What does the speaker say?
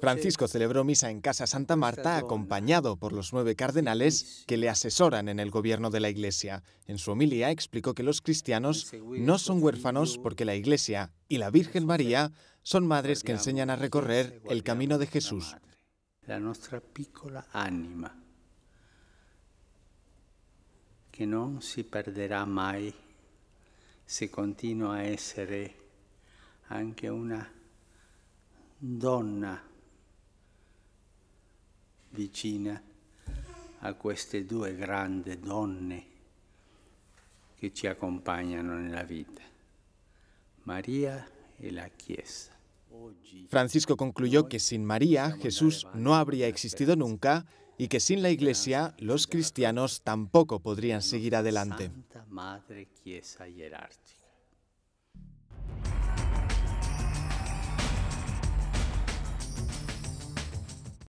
Francisco celebró misa en Casa Santa Marta acompañado por los nueve cardenales que le asesoran en el gobierno de la Iglesia. En su homilia explicó que los cristianos no son huérfanos porque la Iglesia y la Virgen María son madres que enseñan a recorrer el camino de Jesús. La nuestra que no se perderá mai se a una donna vicina a queste due grandi que che ci en la vida, María y la Chiesa. Francisco concluyó que sin María Jesús no habría existido nunca y que sin la Iglesia los cristianos tampoco podrían seguir adelante. Madre,